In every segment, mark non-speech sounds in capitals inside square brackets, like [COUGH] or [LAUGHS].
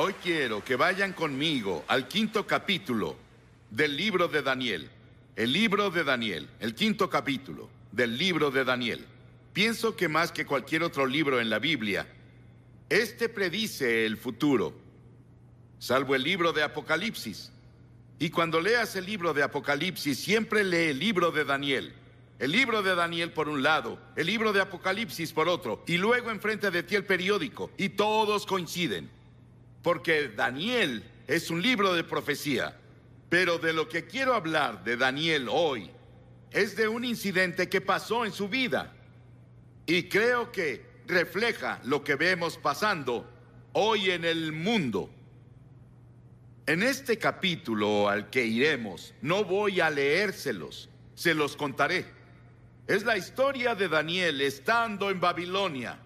Hoy quiero que vayan conmigo al quinto capítulo del libro de Daniel. El libro de Daniel, el quinto capítulo del libro de Daniel. Pienso que más que cualquier otro libro en la Biblia, este predice el futuro, salvo el libro de Apocalipsis. Y cuando leas el libro de Apocalipsis, siempre lee el libro de Daniel. El libro de Daniel por un lado, el libro de Apocalipsis por otro, y luego enfrente de ti el periódico, y todos coinciden porque Daniel es un libro de profecía. Pero de lo que quiero hablar de Daniel hoy es de un incidente que pasó en su vida y creo que refleja lo que vemos pasando hoy en el mundo. En este capítulo al que iremos, no voy a leérselos, se los contaré. Es la historia de Daniel estando en Babilonia.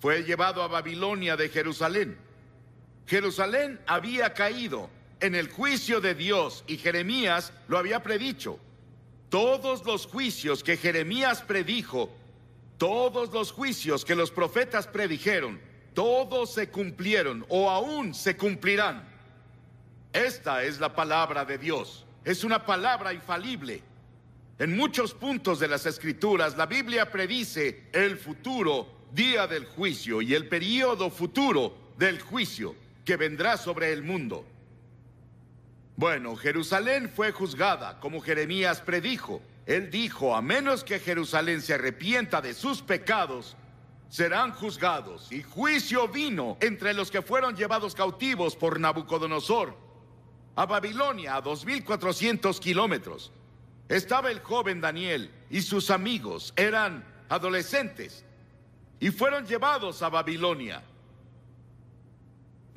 Fue llevado a Babilonia de Jerusalén Jerusalén había caído en el juicio de Dios y Jeremías lo había predicho. Todos los juicios que Jeremías predijo, todos los juicios que los profetas predijeron, todos se cumplieron o aún se cumplirán. Esta es la palabra de Dios. Es una palabra infalible. En muchos puntos de las escrituras, la Biblia predice el futuro día del juicio y el periodo futuro del juicio que vendrá sobre el mundo. Bueno, Jerusalén fue juzgada, como Jeremías predijo. Él dijo, a menos que Jerusalén se arrepienta de sus pecados, serán juzgados. Y juicio vino entre los que fueron llevados cautivos por Nabucodonosor a Babilonia, a 2.400 kilómetros. Estaba el joven Daniel y sus amigos eran adolescentes y fueron llevados a Babilonia.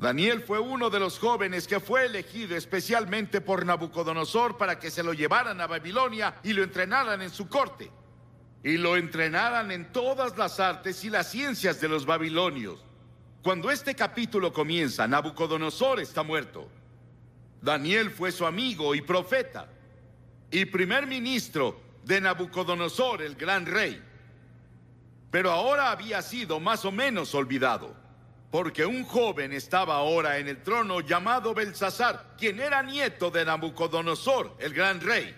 Daniel fue uno de los jóvenes que fue elegido especialmente por Nabucodonosor para que se lo llevaran a Babilonia y lo entrenaran en su corte. Y lo entrenaran en todas las artes y las ciencias de los babilonios. Cuando este capítulo comienza, Nabucodonosor está muerto. Daniel fue su amigo y profeta, y primer ministro de Nabucodonosor, el gran rey. Pero ahora había sido más o menos olvidado porque un joven estaba ahora en el trono llamado Belsasar, quien era nieto de Nabucodonosor, el gran rey.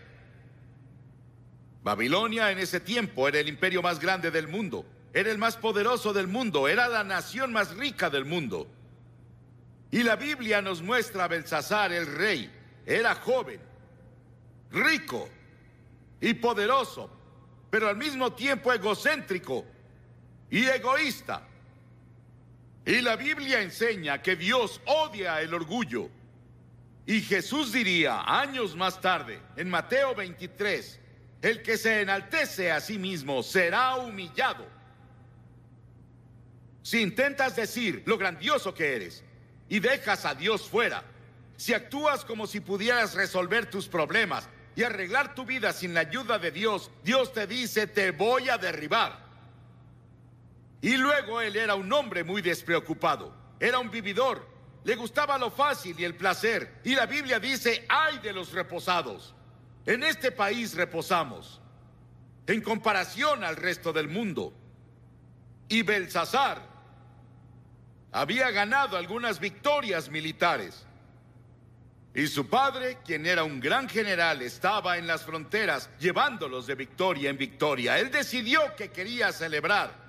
Babilonia en ese tiempo era el imperio más grande del mundo, era el más poderoso del mundo, era la nación más rica del mundo. Y la Biblia nos muestra a Belsasar el rey, era joven, rico y poderoso, pero al mismo tiempo egocéntrico y egoísta. Y la Biblia enseña que Dios odia el orgullo. Y Jesús diría años más tarde, en Mateo 23, el que se enaltece a sí mismo será humillado. Si intentas decir lo grandioso que eres y dejas a Dios fuera, si actúas como si pudieras resolver tus problemas y arreglar tu vida sin la ayuda de Dios, Dios te dice, te voy a derribar. Y luego él era un hombre muy despreocupado. Era un vividor. Le gustaba lo fácil y el placer. Y la Biblia dice, ay de los reposados. En este país reposamos. En comparación al resto del mundo. Y Belsasar había ganado algunas victorias militares. Y su padre, quien era un gran general, estaba en las fronteras llevándolos de victoria en victoria. Él decidió que quería celebrar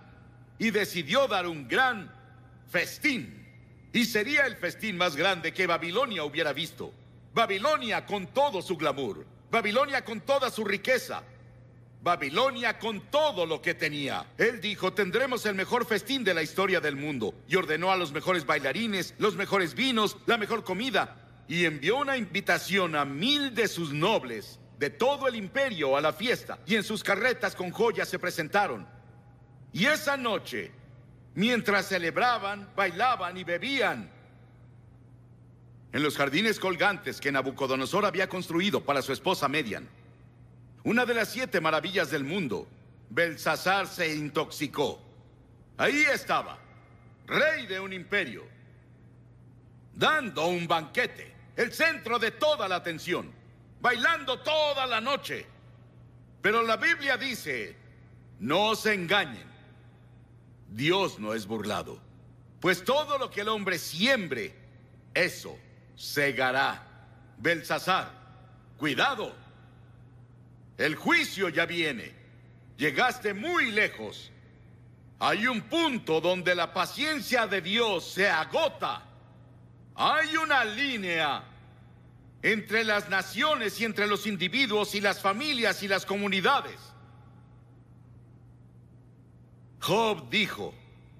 y decidió dar un gran festín. Y sería el festín más grande que Babilonia hubiera visto. Babilonia con todo su glamour. Babilonia con toda su riqueza. Babilonia con todo lo que tenía. Él dijo, tendremos el mejor festín de la historia del mundo. Y ordenó a los mejores bailarines, los mejores vinos, la mejor comida. Y envió una invitación a mil de sus nobles de todo el imperio a la fiesta. Y en sus carretas con joyas se presentaron. Y esa noche, mientras celebraban, bailaban y bebían, en los jardines colgantes que Nabucodonosor había construido para su esposa Median, una de las siete maravillas del mundo, Belsasar se intoxicó. Ahí estaba, rey de un imperio, dando un banquete, el centro de toda la atención, bailando toda la noche. Pero la Biblia dice, no se engañen. Dios no es burlado. Pues todo lo que el hombre siembre, eso segará. Belsasar, cuidado. El juicio ya viene. Llegaste muy lejos. Hay un punto donde la paciencia de Dios se agota. Hay una línea entre las naciones y entre los individuos y las familias y las comunidades. Job dijo,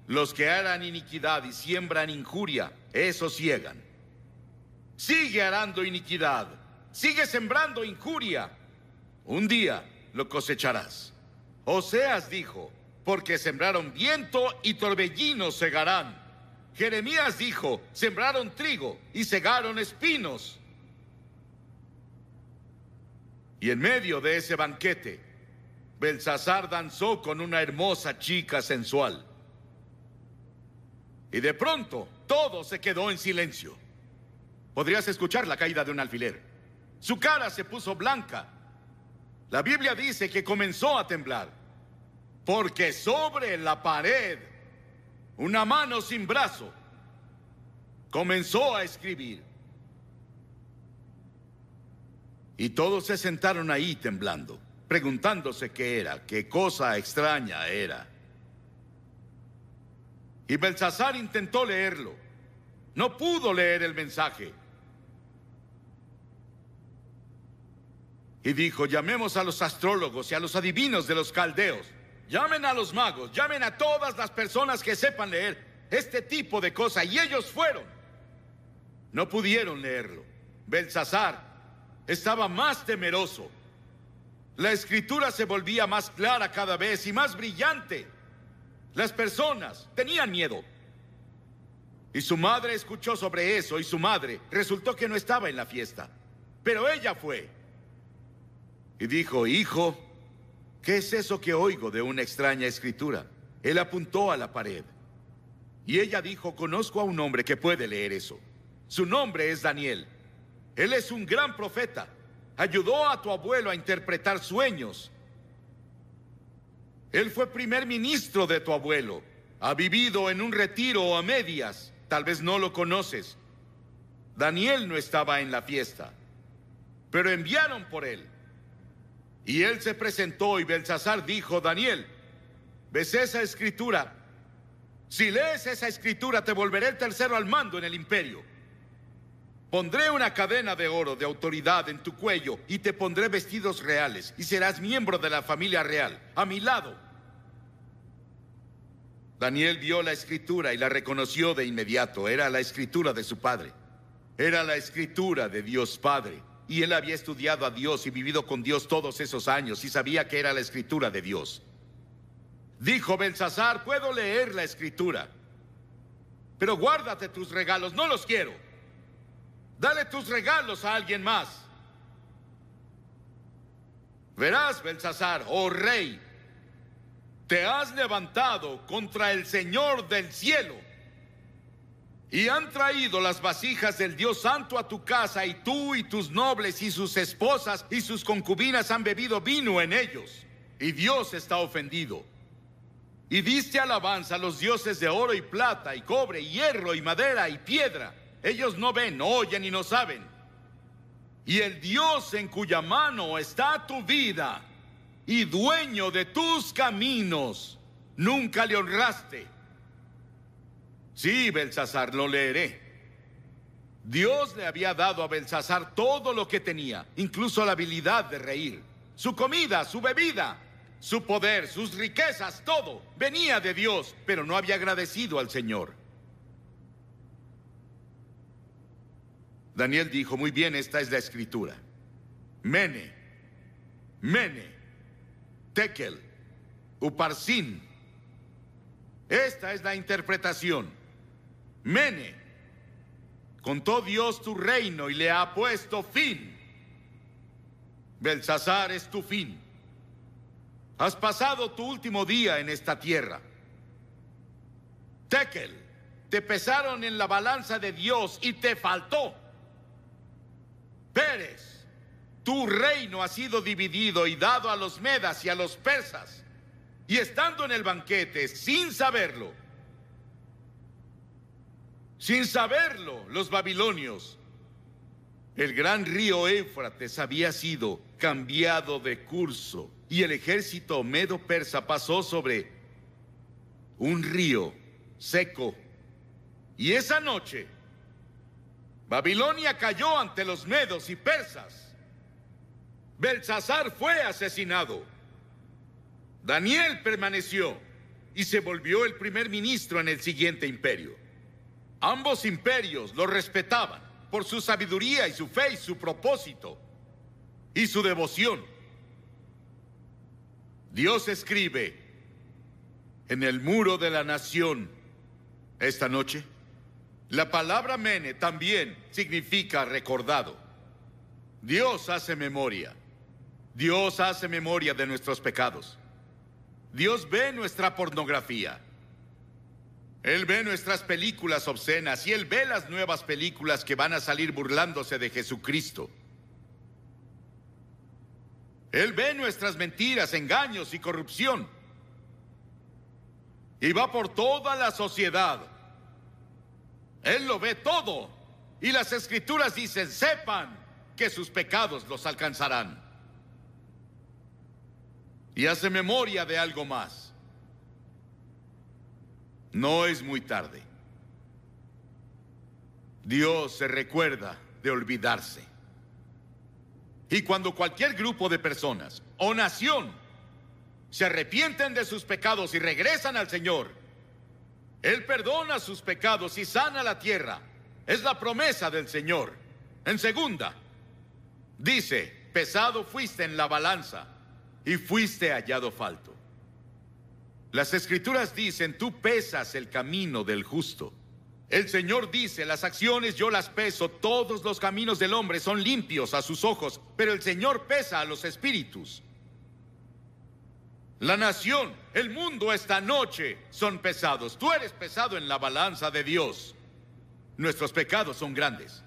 los que harán iniquidad y siembran injuria, esos ciegan. Sigue arando iniquidad, sigue sembrando injuria. Un día lo cosecharás. Oseas dijo, porque sembraron viento y torbellinos segarán. Jeremías dijo, sembraron trigo y segaron espinos. Y en medio de ese banquete, Belsasar danzó con una hermosa chica sensual. Y de pronto, todo se quedó en silencio. Podrías escuchar la caída de un alfiler. Su cara se puso blanca. La Biblia dice que comenzó a temblar. Porque sobre la pared, una mano sin brazo, comenzó a escribir. Y todos se sentaron ahí temblando preguntándose qué era, qué cosa extraña era. Y Belsasar intentó leerlo. No pudo leer el mensaje. Y dijo, llamemos a los astrólogos y a los adivinos de los caldeos. Llamen a los magos, llamen a todas las personas que sepan leer este tipo de cosa. Y ellos fueron. No pudieron leerlo. Belsasar estaba más temeroso la escritura se volvía más clara cada vez y más brillante. Las personas tenían miedo. Y su madre escuchó sobre eso y su madre resultó que no estaba en la fiesta. Pero ella fue. Y dijo, hijo, ¿qué es eso que oigo de una extraña escritura? Él apuntó a la pared. Y ella dijo, conozco a un hombre que puede leer eso. Su nombre es Daniel. Él es un gran profeta ayudó a tu abuelo a interpretar sueños. Él fue primer ministro de tu abuelo. Ha vivido en un retiro a medias. Tal vez no lo conoces. Daniel no estaba en la fiesta, pero enviaron por él. Y él se presentó y Belsasar dijo, Daniel, ¿ves esa escritura? Si lees esa escritura te volveré el tercero al mando en el imperio. Pondré una cadena de oro de autoridad en tu cuello y te pondré vestidos reales y serás miembro de la familia real, a mi lado. Daniel vio la escritura y la reconoció de inmediato. Era la escritura de su padre. Era la escritura de Dios Padre. Y él había estudiado a Dios y vivido con Dios todos esos años y sabía que era la escritura de Dios. Dijo Belsasar, puedo leer la escritura, pero guárdate tus regalos, no los quiero. Dale tus regalos a alguien más. Verás, Belsasar, oh rey, te has levantado contra el Señor del cielo y han traído las vasijas del Dios Santo a tu casa y tú y tus nobles y sus esposas y sus concubinas han bebido vino en ellos y Dios está ofendido. Y diste alabanza a los dioses de oro y plata y cobre y hierro y madera y piedra ellos no ven, oyen y no saben. Y el Dios en cuya mano está tu vida y dueño de tus caminos, nunca le honraste. Sí, Belsasar, lo leeré. Dios le había dado a Belsasar todo lo que tenía, incluso la habilidad de reír, su comida, su bebida, su poder, sus riquezas, todo venía de Dios, pero no había agradecido al Señor. Daniel dijo, muy bien, esta es la escritura. Mene, Mene, Tekel, Uparsin. Esta es la interpretación. Mene, contó Dios tu reino y le ha puesto fin. Belsasar es tu fin. Has pasado tu último día en esta tierra. Tekel, te pesaron en la balanza de Dios y te faltó. Pérez. Tu reino ha sido dividido y dado a los medas y a los persas. Y estando en el banquete, sin saberlo, sin saberlo, los babilonios, el gran río Éfrates había sido cambiado de curso y el ejército medo-persa pasó sobre un río seco. Y esa noche, Babilonia cayó ante los medos y persas. Belsasar fue asesinado. Daniel permaneció y se volvió el primer ministro en el siguiente imperio. Ambos imperios lo respetaban por su sabiduría y su fe y su propósito y su devoción. Dios escribe en el muro de la nación esta noche. La palabra mene también significa recordado. Dios hace memoria. Dios hace memoria de nuestros pecados. Dios ve nuestra pornografía. Él ve nuestras películas obscenas y Él ve las nuevas películas que van a salir burlándose de Jesucristo. Él ve nuestras mentiras, engaños y corrupción. Y va por toda la sociedad él lo ve todo. Y las escrituras dicen, sepan que sus pecados los alcanzarán. Y hace memoria de algo más. No es muy tarde. Dios se recuerda de olvidarse. Y cuando cualquier grupo de personas o nación se arrepienten de sus pecados y regresan al Señor, él perdona sus pecados y sana la tierra. Es la promesa del Señor. En segunda, dice, pesado fuiste en la balanza y fuiste hallado falto. Las escrituras dicen, tú pesas el camino del justo. El Señor dice, las acciones yo las peso, todos los caminos del hombre son limpios a sus ojos, pero el Señor pesa a los espíritus. La nación, el mundo esta noche son pesados. Tú eres pesado en la balanza de Dios. Nuestros pecados son grandes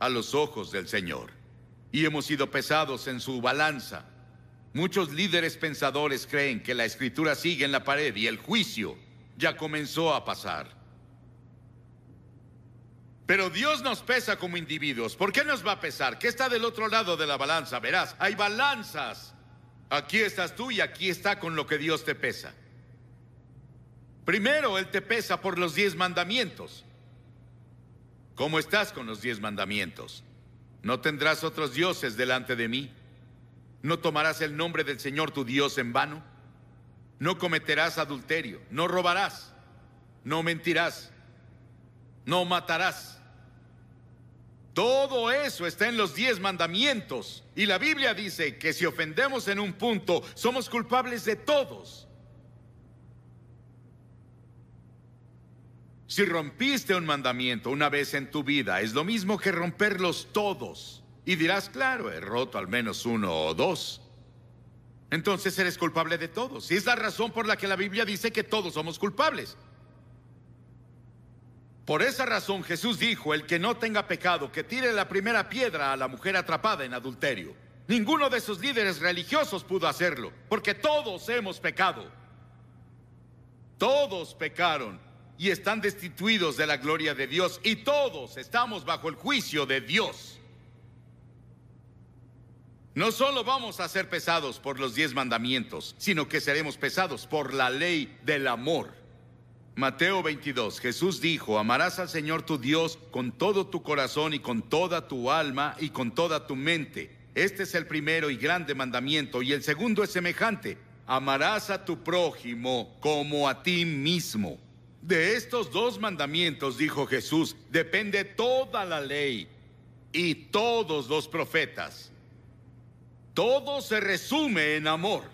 a los ojos del Señor y hemos sido pesados en su balanza. Muchos líderes pensadores creen que la escritura sigue en la pared y el juicio ya comenzó a pasar. Pero Dios nos pesa como individuos. ¿Por qué nos va a pesar? ¿Qué está del otro lado de la balanza? Verás, hay balanzas Aquí estás tú y aquí está con lo que Dios te pesa. Primero, Él te pesa por los diez mandamientos. ¿Cómo estás con los diez mandamientos? No tendrás otros dioses delante de mí. No tomarás el nombre del Señor tu Dios en vano. No cometerás adulterio. No robarás. No mentirás. No matarás. Todo eso está en los diez mandamientos. Y la Biblia dice que si ofendemos en un punto, somos culpables de todos. Si rompiste un mandamiento una vez en tu vida, es lo mismo que romperlos todos. Y dirás, claro, he roto al menos uno o dos. Entonces eres culpable de todos. Y es la razón por la que la Biblia dice que todos somos culpables. Por esa razón Jesús dijo, el que no tenga pecado, que tire la primera piedra a la mujer atrapada en adulterio. Ninguno de sus líderes religiosos pudo hacerlo, porque todos hemos pecado. Todos pecaron y están destituidos de la gloria de Dios y todos estamos bajo el juicio de Dios. No solo vamos a ser pesados por los diez mandamientos, sino que seremos pesados por la ley del amor. Mateo 22, Jesús dijo, amarás al Señor tu Dios con todo tu corazón y con toda tu alma y con toda tu mente. Este es el primero y grande mandamiento y el segundo es semejante, amarás a tu prójimo como a ti mismo. De estos dos mandamientos, dijo Jesús, depende toda la ley y todos los profetas. Todo se resume en amor.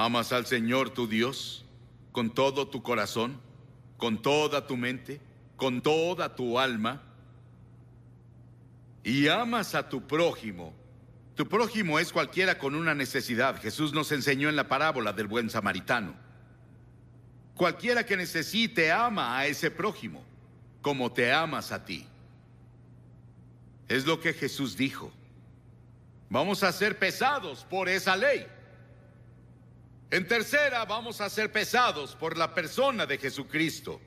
¿Amas al Señor tu Dios con todo tu corazón, con toda tu mente, con toda tu alma? Y amas a tu prójimo. Tu prójimo es cualquiera con una necesidad. Jesús nos enseñó en la parábola del buen samaritano. Cualquiera que necesite ama a ese prójimo, como te amas a ti. Es lo que Jesús dijo. Vamos a ser pesados por esa ley. En tercera, vamos a ser pesados por la persona de Jesucristo.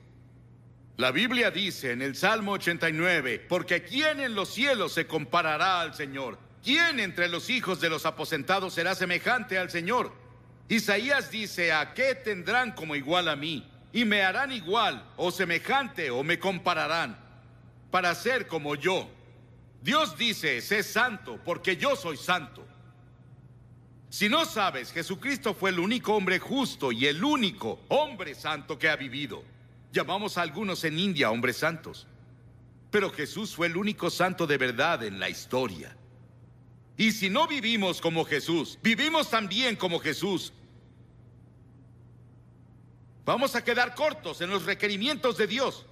La Biblia dice en el Salmo 89, porque ¿quién en los cielos se comparará al Señor? ¿Quién entre los hijos de los aposentados será semejante al Señor? Isaías dice, ¿a qué tendrán como igual a mí? Y me harán igual o semejante o me compararán para ser como yo. Dios dice, sé santo porque yo soy santo. Si no sabes, Jesucristo fue el único hombre justo y el único hombre santo que ha vivido. Llamamos a algunos en India hombres santos. Pero Jesús fue el único santo de verdad en la historia. Y si no vivimos como Jesús, vivimos también como Jesús. Vamos a quedar cortos en los requerimientos de Dios.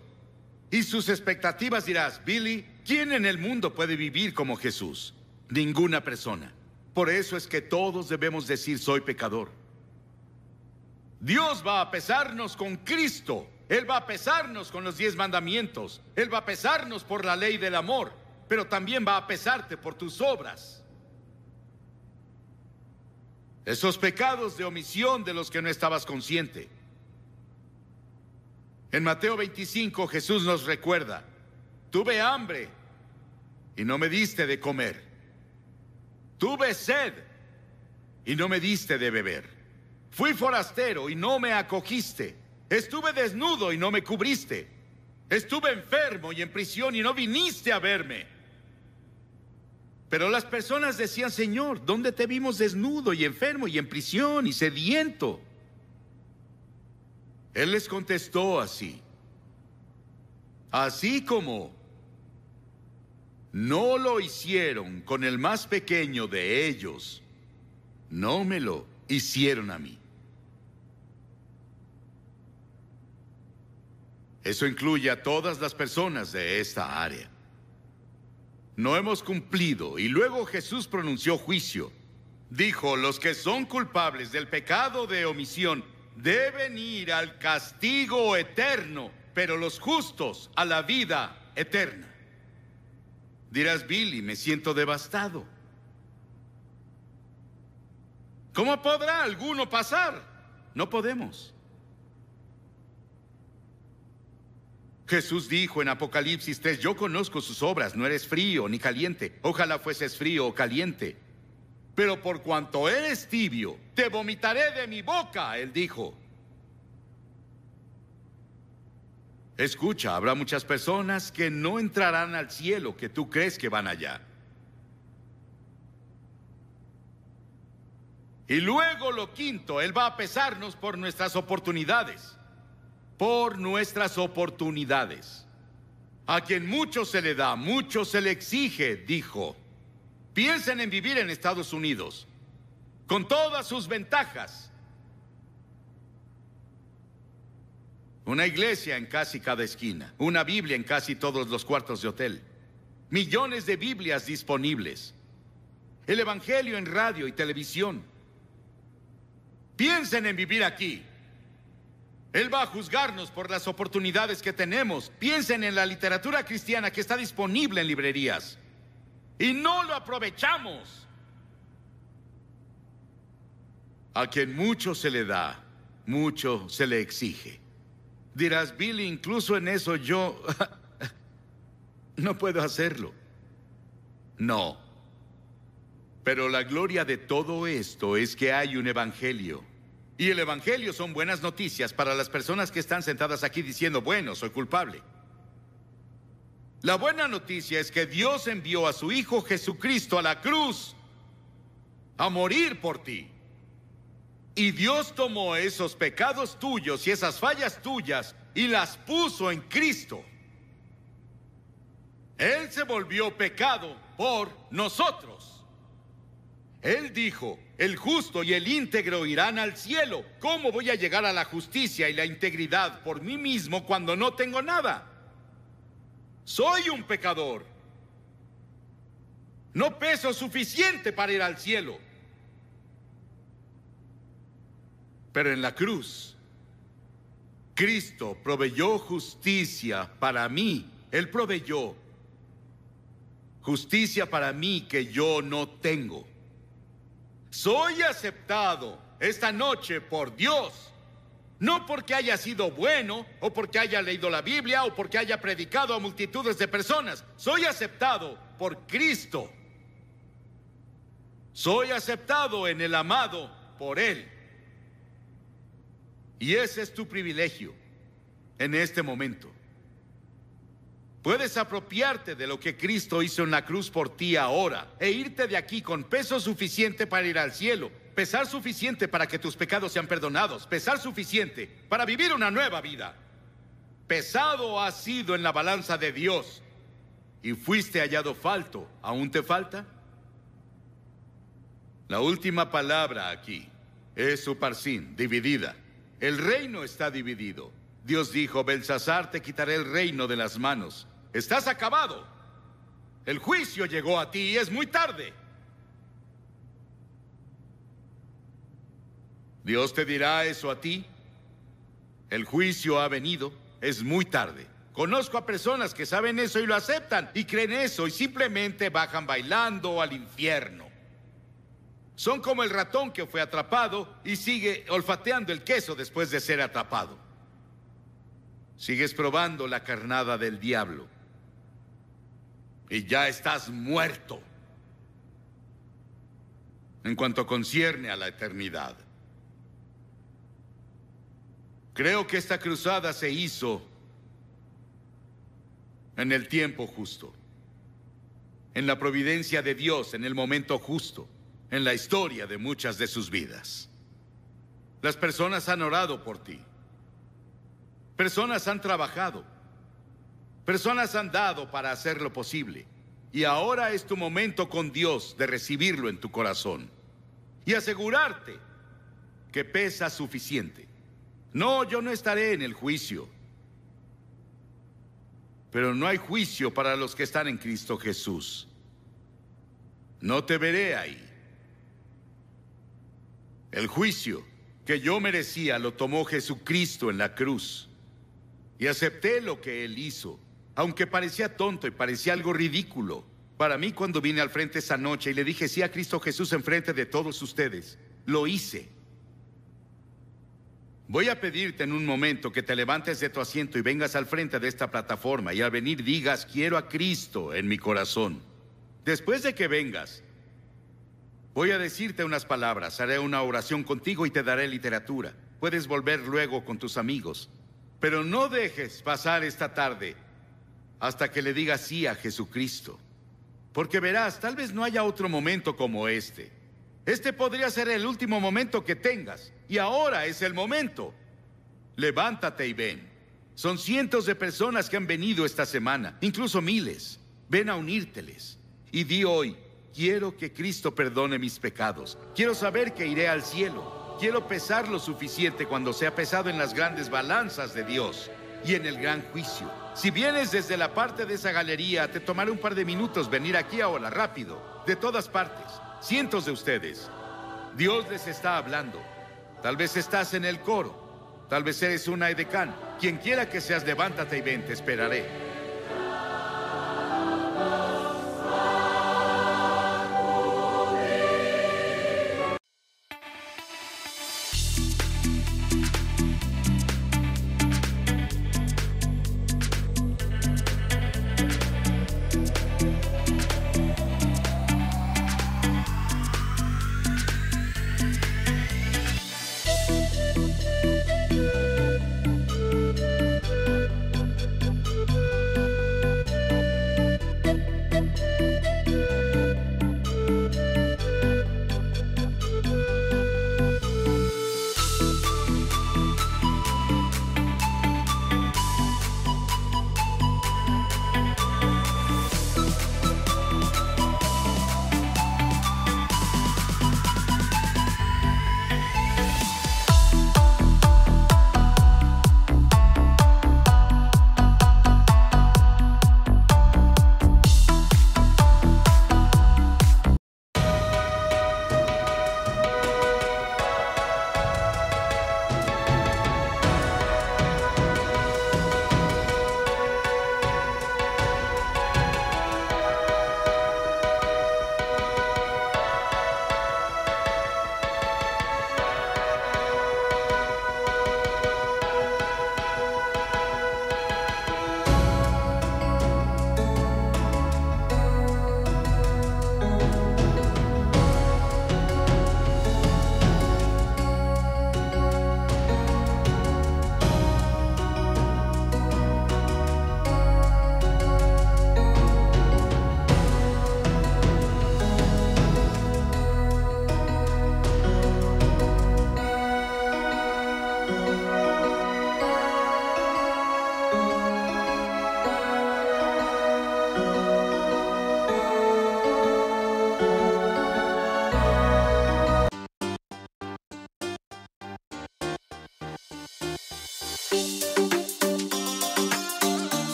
Y sus expectativas dirás, Billy, ¿quién en el mundo puede vivir como Jesús? Ninguna persona. Por eso es que todos debemos decir soy pecador. Dios va a pesarnos con Cristo. Él va a pesarnos con los diez mandamientos. Él va a pesarnos por la ley del amor. Pero también va a pesarte por tus obras. Esos pecados de omisión de los que no estabas consciente. En Mateo 25 Jesús nos recuerda, tuve hambre y no me diste de comer. Tuve sed y no me diste de beber. Fui forastero y no me acogiste. Estuve desnudo y no me cubriste. Estuve enfermo y en prisión y no viniste a verme. Pero las personas decían, Señor, ¿dónde te vimos desnudo y enfermo y en prisión y sediento? Él les contestó así. Así como no lo hicieron con el más pequeño de ellos. No me lo hicieron a mí. Eso incluye a todas las personas de esta área. No hemos cumplido y luego Jesús pronunció juicio. Dijo, los que son culpables del pecado de omisión deben ir al castigo eterno, pero los justos a la vida eterna. Dirás, Billy, me siento devastado. ¿Cómo podrá alguno pasar? No podemos. Jesús dijo en Apocalipsis 3, yo conozco sus obras, no eres frío ni caliente, ojalá fueses frío o caliente. Pero por cuanto eres tibio, te vomitaré de mi boca, él dijo. Escucha, habrá muchas personas que no entrarán al cielo que tú crees que van allá. Y luego lo quinto, Él va a pesarnos por nuestras oportunidades. Por nuestras oportunidades. A quien mucho se le da, mucho se le exige, dijo. Piensen en vivir en Estados Unidos, con todas sus ventajas, Una iglesia en casi cada esquina. Una Biblia en casi todos los cuartos de hotel. Millones de Biblias disponibles. El Evangelio en radio y televisión. Piensen en vivir aquí. Él va a juzgarnos por las oportunidades que tenemos. Piensen en la literatura cristiana que está disponible en librerías. Y no lo aprovechamos. A quien mucho se le da, mucho se le exige. Dirás, Billy, incluso en eso yo [LAUGHS] no puedo hacerlo. No. Pero la gloria de todo esto es que hay un evangelio. Y el evangelio son buenas noticias para las personas que están sentadas aquí diciendo, bueno, soy culpable. La buena noticia es que Dios envió a su Hijo Jesucristo a la cruz a morir por ti. Y Dios tomó esos pecados tuyos y esas fallas tuyas y las puso en Cristo. Él se volvió pecado por nosotros. Él dijo, el justo y el íntegro irán al cielo. ¿Cómo voy a llegar a la justicia y la integridad por mí mismo cuando no tengo nada? Soy un pecador. No peso suficiente para ir al cielo. Pero en la cruz, Cristo proveyó justicia para mí. Él proveyó justicia para mí que yo no tengo. Soy aceptado esta noche por Dios. No porque haya sido bueno, o porque haya leído la Biblia, o porque haya predicado a multitudes de personas. Soy aceptado por Cristo. Soy aceptado en el amado por Él. Y ese es tu privilegio en este momento. Puedes apropiarte de lo que Cristo hizo en la cruz por ti ahora e irte de aquí con peso suficiente para ir al cielo, pesar suficiente para que tus pecados sean perdonados, pesar suficiente para vivir una nueva vida. Pesado has sido en la balanza de Dios y fuiste hallado falto. ¿Aún te falta? La última palabra aquí es su parsín, dividida. El reino está dividido. Dios dijo, Belsasar, te quitaré el reino de las manos. Estás acabado. El juicio llegó a ti y es muy tarde. Dios te dirá eso a ti. El juicio ha venido, es muy tarde. Conozco a personas que saben eso y lo aceptan y creen eso y simplemente bajan bailando al infierno. Son como el ratón que fue atrapado y sigue olfateando el queso después de ser atrapado. Sigues probando la carnada del diablo. Y ya estás muerto en cuanto concierne a la eternidad. Creo que esta cruzada se hizo en el tiempo justo, en la providencia de Dios, en el momento justo en la historia de muchas de sus vidas. Las personas han orado por ti. Personas han trabajado. Personas han dado para hacer lo posible. Y ahora es tu momento con Dios de recibirlo en tu corazón y asegurarte que pesa suficiente. No, yo no estaré en el juicio. Pero no hay juicio para los que están en Cristo Jesús. No te veré ahí. El juicio que yo merecía lo tomó Jesucristo en la cruz. Y acepté lo que Él hizo, aunque parecía tonto y parecía algo ridículo. Para mí cuando vine al frente esa noche y le dije sí a Cristo Jesús en frente de todos ustedes, lo hice. Voy a pedirte en un momento que te levantes de tu asiento y vengas al frente de esta plataforma y al venir digas quiero a Cristo en mi corazón. Después de que vengas, Voy a decirte unas palabras, haré una oración contigo y te daré literatura. Puedes volver luego con tus amigos. Pero no dejes pasar esta tarde hasta que le digas sí a Jesucristo. Porque verás, tal vez no haya otro momento como este. Este podría ser el último momento que tengas, y ahora es el momento. Levántate y ven. Son cientos de personas que han venido esta semana, incluso miles. Ven a unírteles. Y di hoy, Quiero que Cristo perdone mis pecados. Quiero saber que iré al cielo. Quiero pesar lo suficiente cuando sea pesado en las grandes balanzas de Dios y en el gran juicio. Si vienes desde la parte de esa galería, te tomaré un par de minutos venir aquí ahora rápido, de todas partes, cientos de ustedes. Dios les está hablando. Tal vez estás en el coro. Tal vez eres una edecán. Quien quiera que seas, levántate y ven, te esperaré.